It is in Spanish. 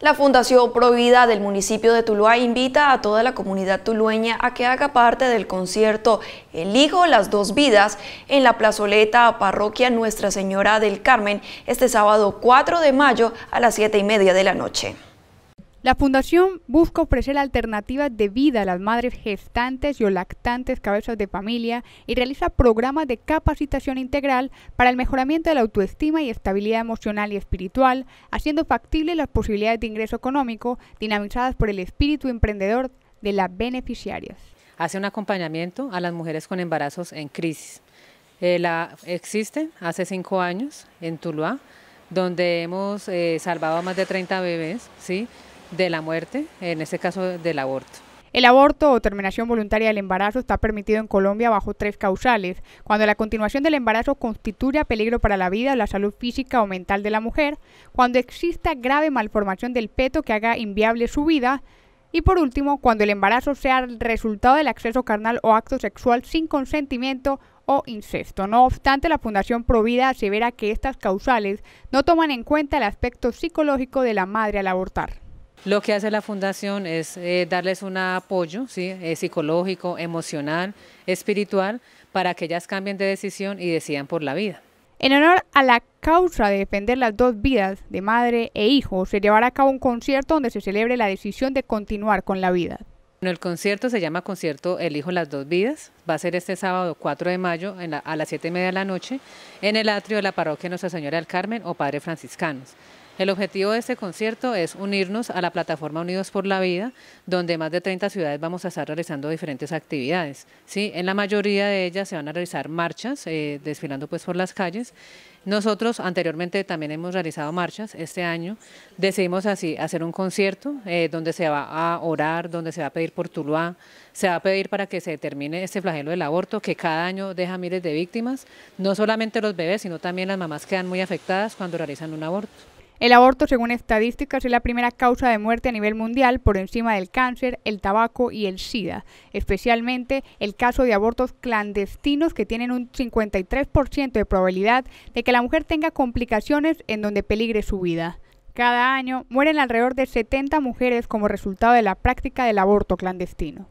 La Fundación Provida del municipio de Tuluá invita a toda la comunidad tulueña a que haga parte del concierto El Hijo, las dos vidas en la plazoleta parroquia Nuestra Señora del Carmen este sábado 4 de mayo a las 7 y media de la noche. La fundación busca ofrecer alternativas de vida a las madres gestantes y o lactantes cabezas de familia y realiza programas de capacitación integral para el mejoramiento de la autoestima y estabilidad emocional y espiritual, haciendo factibles las posibilidades de ingreso económico dinamizadas por el espíritu emprendedor de las beneficiarias. Hace un acompañamiento a las mujeres con embarazos en crisis. Eh, la, existe hace cinco años en Tuluá, donde hemos eh, salvado a más de 30 bebés, ¿sí? de la muerte, en este caso del aborto. El aborto o terminación voluntaria del embarazo está permitido en Colombia bajo tres causales, cuando la continuación del embarazo constituya peligro para la vida o la salud física o mental de la mujer, cuando exista grave malformación del peto que haga inviable su vida, y por último, cuando el embarazo sea el resultado del acceso carnal o acto sexual sin consentimiento o incesto. No obstante, la Fundación Provida asevera que estas causales no toman en cuenta el aspecto psicológico de la madre al abortar. Lo que hace la fundación es eh, darles un apoyo eh, psicológico, emocional, espiritual, para que ellas cambien de decisión y decidan por la vida. En honor a la causa de defender las dos vidas de madre e hijo, se llevará a cabo un concierto donde se celebre la decisión de continuar con la vida. el concierto se llama Concierto El Elijo las dos vidas. Va a ser este sábado 4 de mayo a las 7 y media de la noche en el atrio de la parroquia Nuestra Señora del Carmen o Padre Franciscanos. El objetivo de este concierto es unirnos a la plataforma Unidos por la Vida, donde más de 30 ciudades vamos a estar realizando diferentes actividades. ¿sí? En la mayoría de ellas se van a realizar marchas, eh, desfilando pues por las calles. Nosotros anteriormente también hemos realizado marchas este año. Decidimos así hacer un concierto eh, donde se va a orar, donde se va a pedir por Tuluá, se va a pedir para que se termine este flagelo del aborto que cada año deja miles de víctimas, no solamente los bebés, sino también las mamás quedan muy afectadas cuando realizan un aborto. El aborto, según estadísticas, es la primera causa de muerte a nivel mundial por encima del cáncer, el tabaco y el SIDA, especialmente el caso de abortos clandestinos que tienen un 53% de probabilidad de que la mujer tenga complicaciones en donde peligre su vida. Cada año mueren alrededor de 70 mujeres como resultado de la práctica del aborto clandestino.